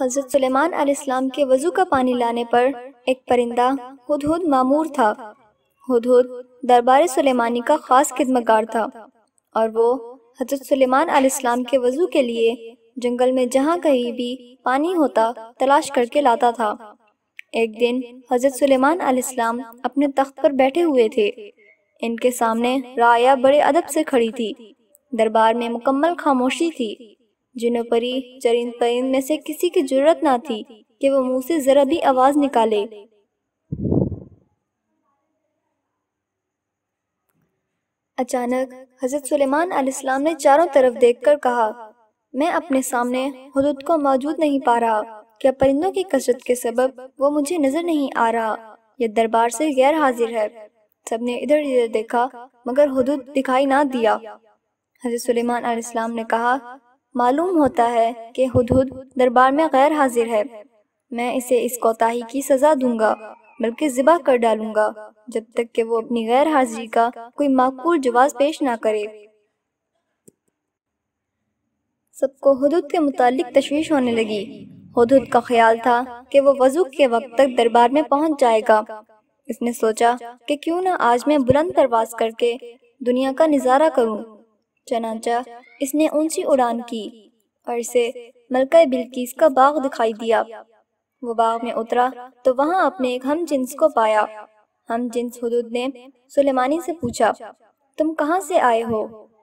हजरत सलेमान आसमाम के वजू का पानी लाने पर एक परिंदा हुद हुद मामूर था हुद हुद दरबार सलेमानी का ख़ास खिदमगार था और वो हजरत सलेमान आसमाम के वजू के लिए जंगल में जहाँ कहीं भी पानी होता तलाश करके लाता था एक दिन हजरत सलेमान आसमाम अपने तख्त पर बैठे हुए थे इनके सामने राया बड़े अदब से खड़ी थी दरबार में मुकम्मल खामोशी थी जिन्हों परी चरिंद परिंद में से किसी की जरूरत ना थी कि वो मुंह से जरा भी आवाज निकाले अचानक हजरत सुलेमान अलैहिस्सलाम ने चारों तरफ देखकर कहा मैं अपने सामने हदूद को मौजूद नहीं पा रहा क्या परिंदों की कसरत के सबब वो मुझे नजर नहीं आ रहा यह दरबार से गैर हाजिर है सबने इधर उधर देखा मगर हदूद दिखाई ना दिया हजरत सुलेमान अलैहिस्सलाम ने कहा मालूम होता है कि हदहुद दरबार में गैर हाजिर है मैं इसे इस कोताही की सज़ा दूंगा बल्कि ज़िबा कर डालूंगा जब तक कि वो अपनी गैर हाजिरी का कोई माकूल जवाब पेश ना करे सबको हदूद के मुतालिक तशवीश होने लगी हदूद का ख्याल था कि वो वजू के वक्त तक दरबार में पहुंच जाएगा इसने सोचा कि क्यों ना आज मैं बुलंद परवाज करके दुनिया का नज़ारा करूं। चनाचा इसने ऊंची उड़ान की और इसे मलका बिल्किस का बाग दिखाई दिया वो बाग में उतरा तो वहाँ अपने एक हम जिन्स को पाया हम जिन्स हदूद ने सुलेमानी से पूछा तुम कहाँ से आए हो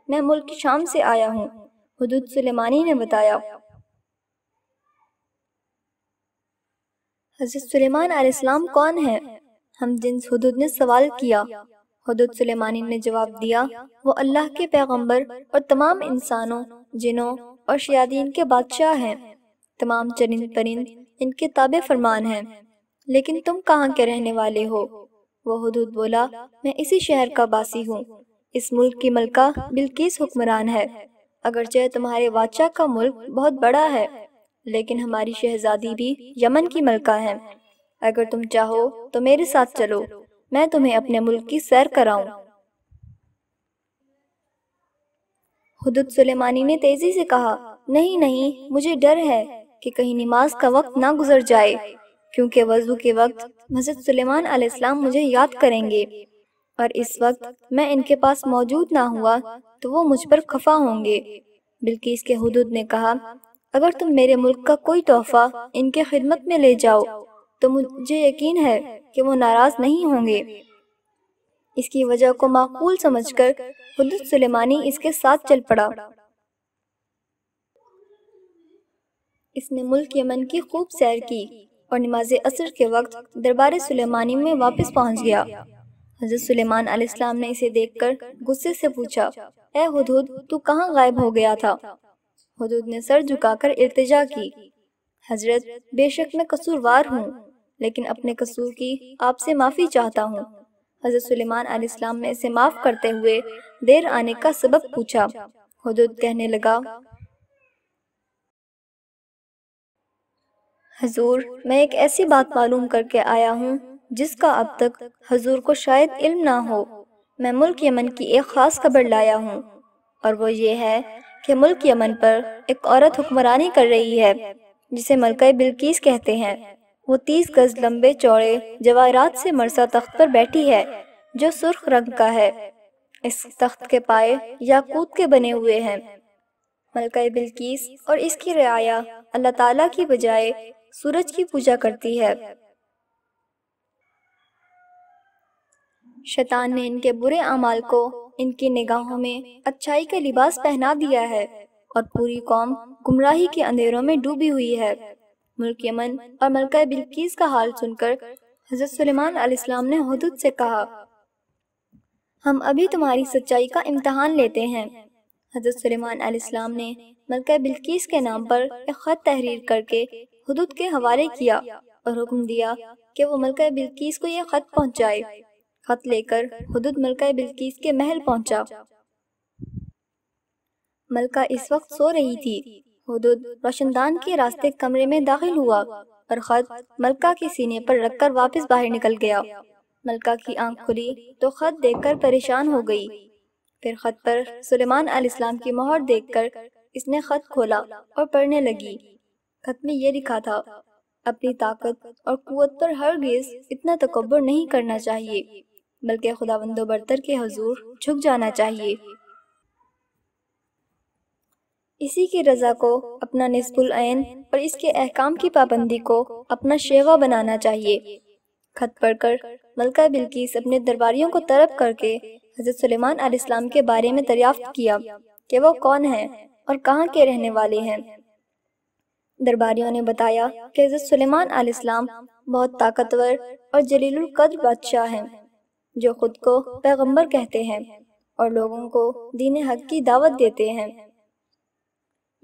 मैं मुल्क शाम से आया हूँ हदूद सुलेमानी ने बताया हजरत सुलेमान अलैहिस्सलाम कौन है हम जिन्स हदूद ने सवाल किया हदत सुलेमानी ने जवाब दिया वो अल्लाह के पैगंबर और तमाम इंसानों जिनों और शियादीन के बादशाह हैं तमाम चरिंद परिंद इनके ताबे फरमान हैं लेकिन तुम कहाँ के रहने वाले हो वो हदूद बोला मैं इसी शहर का बासी हूँ इस मुल्क की मलका बिल्किस हुक्मरान है अगर चाहे तुम्हारे बादशाह का मुल्क बहुत बड़ा है लेकिन हमारी शहजादी भी यमन की मलका है अगर तुम चाहो तो मेरे साथ चलो मैं तुम्हें अपने मुल्क की सैर कराऊं हदुद सुलेमानी ने तेजी से कहा नहीं नहीं मुझे डर है कि कहीं नमाज का वक्त ना गुजर जाए क्योंकि वजू के वक्त मस्जिद सुलेमान अलैहिस्सलाम मुझे याद करेंगे और इस वक्त मैं इनके पास मौजूद ना हुआ तो वो मुझ पर खफा होंगे बल्कि इसके हदूद ने कहा अगर तुम मेरे मुल्क का कोई तोहफा इनके खिदमत में ले जाओ तो मुझे यकीन है कि वो नाराज़ नहीं होंगे इसकी वजह को माकूल समझकर कर सुलेमानी इसके साथ चल पड़ा इसने मुल्क यमन की खूब सैर की और नमाज असर के वक्त दरबार सुलेमानी में वापस पहुंच गया हजरत सुलेमान अलैहिस्सलाम ने इसे देखकर गुस्से से पूछा ए हदूद तू कहाँ गायब हो गया था हदूद ने सर झुकाकर इल्तिजा की हजरत बेशक मैं कसूरवार हूँ लेकिन अपने कसूर की आपसे माफ़ी चाहता हूँ हज़रत सुलेमान सलाम ने इसे माफ़ करते हुए देर आने का सबब पूछा हदूद कहने लगा हजूर मैं एक ऐसी बात मालूम करके आया हूँ जिसका अब तक हजूर को शायद इल्म ना हो मैं मुल्क यमन की एक ख़ास खबर लाया हूँ और वो ये है कि मुल्क यमन पर एक औरत हुक्मरानी कर रही है जिसे मलका बिल्कीस कहते हैं वो तीस गज लंबे चौड़े जवाहरात से मरसा तख्त पर बैठी है जो सुर्ख रंग का है इस तख्त के पाए याकूत के बने हुए हैं मलका बिल्किस और इसकी रियाया अल्लाह ताला की बजाय सूरज की पूजा करती है शैतान ने इनके बुरे अमाल को इनकी निगाहों में अच्छाई का लिबास पहना दिया है और पूरी कौम गुमराही के अंधेरों में डूबी हुई है मुल्क यमन और मलका बिल्कीस का हाल सुनकर हजरत सलेमान ने हदूद से कहा हम अभी तुम्हारी सच्चाई का इम्तहान लेते हैं हजरत सलेमान ने मलका बिल्कीस के नाम पर एक ख़त तहरीर करके हदूद के हवाले किया और हुक्म दिया कि वो मलका बिल्कीस को यह ख़त पहुंचाए खत लेकर हदूद मलका बिल्कीस के महल पहुंचा मलका इस वक्त सो रही थी हुदूद रोशनदान के रास्ते कमरे में दाखिल हुआ और खत मलका के सीने पर रखकर वापस बाहर निकल गया मलका की आंख खुली तो खत देखकर परेशान हो गई फिर खत पर सुलेमान अलैहिस्सलाम की मोहर देखकर इसने खत खोला और पढ़ने लगी खत में यह लिखा था अपनी ताकत और कुत पर हर गेज इतना तकबर नहीं करना चाहिए बल्कि खुदावंदो बरतर के हजूर झुक जाना चाहिए इसी की रजा को अपना नस्बुल आयन और इसके अहकाम की पाबंदी को अपना शेवा बनाना चाहिए खत पढ़कर मलका बिल्किस अपने दरबारियों को तरब करके हजरत सलेमान के बारे में दरियाफ्त किया कि वो कौन है और कहाँ के रहने वाले हैं दरबारियों ने बताया कि हजरत सलेमान बहुत ताकतवर और जलील कद्र बादशाह हैं जो खुद को पैगंबर कहते हैं और लोगों को दीन हक की दावत देते हैं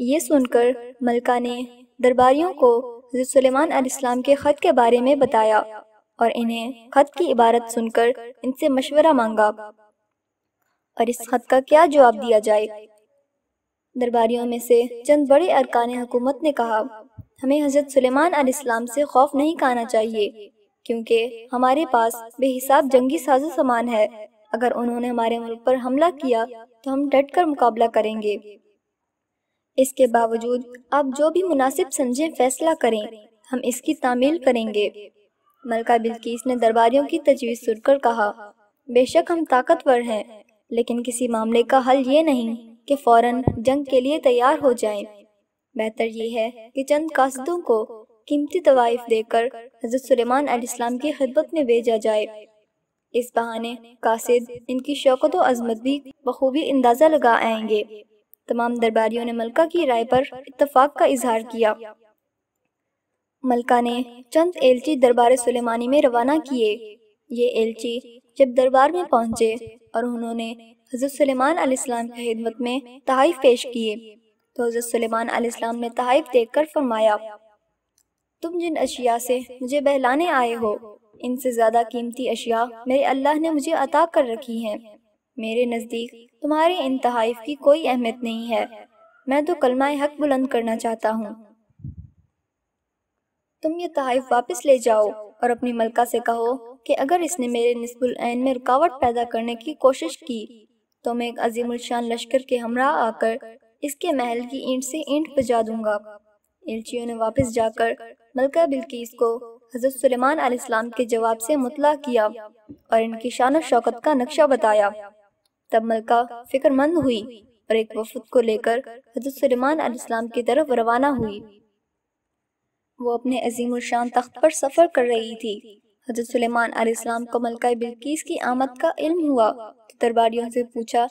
ये सुनकर मलका ने दरबारियों को सुलेमान इस्लाम के ख़त के बारे में बताया और इन्हें ख़त की इबारत सुनकर इनसे मशवरा मांगा और इस ख़त का क्या जवाब दिया जाए दरबारियों में से चंद बड़े अरकान हुकूमत ने कहा हमें हज़रत सुलेमान इस्लाम से खौफ नहीं खाना चाहिए क्योंकि हमारे पास बेहिसाब जंगी साजो सामान है अगर उन्होंने हमारे मुल्क पर हमला किया तो हम डट कर मुकाबला करेंगे इसके बावजूद आप जो भी मुनासिब समझे फैसला करें हम इसकी तामील करेंगे मलका बिल्कीस ने दरबारियों की तजवीज़ सुनकर कहा बेशक हम ताकतवर हैं लेकिन किसी मामले का हल ये नहीं कि फौरन जंग के लिए तैयार हो जाएं। बेहतर ये है कि चंद कासदों को कीमती तवाइफ देकर हजरत सुलेमान अलैहिस्सलाम की खिदमत में भेजा जाए इस बहाने कासिद इनकी शौकत व अजमत भी बखूबी अंदाज़ा लगा आएंगे तमाम दरबारियों ने मलका की राय पर इतफाक का इजहार किया मलका ने चंद एलची दरबार सुलेमानी में रवाना किए ये एलची जब दरबार में पहुंचे और उन्होंने हजरत सलेमान अलैहिस्सलाम की खिदमत में तहाइफ पेश किए तो हजरत सलेमान अलैहिस्सलाम ने तहाइफ देखकर फरमाया तुम जिन अशिया से मुझे बहलाने आए हो इनसे ज़्यादा कीमती अशिया मेरे अल्लाह ने मुझे अता कर रखी हैं मेरे नज़दीक तुम्हारे इन तहाइफ की कोई अहमियत नहीं है मैं तो कलमाए हक बुलंद करना चाहता हूँ तुम ये तहाइफ वापस ले जाओ और अपनी मलका से कहो कि अगर इसने मेरे नस्बुलैन में रुकावट पैदा करने की कोशिश की तो मैं एक अजीमुलशान लश्कर के हमरा आकर इसके महल की ईंट से ईंट बजा दूंगा एलचियों ने वापस जाकर मलका बिल्किस को हजरत सलेमान के जवाब से मुतला किया और इनकी शान शौकत का नक्शा बताया तब मलका फिक्रमंद हुई और एक वफद को लेकर हजरत सलेमान अलैहिस्सलाम की तरफ रवाना हुई वो अपने अजीम शान तख्त पर सफ़र कर रही थी हजरत सलेमान अलैहिस्सलाम को मलका बिल्किस की आमद का इल्म हुआ तो दरबारियों से पूछा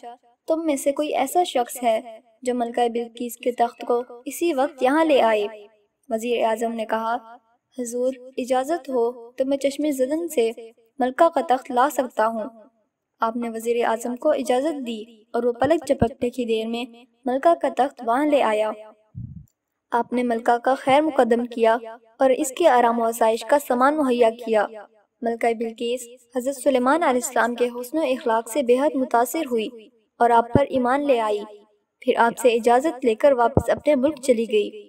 तुम में से कोई ऐसा शख्स है जो मलका बिल्किस के तख्त को इसी वक्त यहाँ ले आए वजीर आजम ने कहा हजूर इजाज़त हो तो मैं चश्मे जदन से मलका का तख्त ला सकता हूँ आपने वजीर आजम को इजाज़त दी और वो पलक चपकने की देर में मलका का तख्त वहाँ ले आया आपने मलका का खैर मुकदम किया और इसके आराम आसाइश का सामान मुहैया किया मलका बिल्किस हज़रत सलेमान आलाम के हसन अखलाक से बेहद मुतासर हुई और आप पर ईमान ले आई फिर आपसे इजाज़त लेकर वापस अपने मुल्क चली गई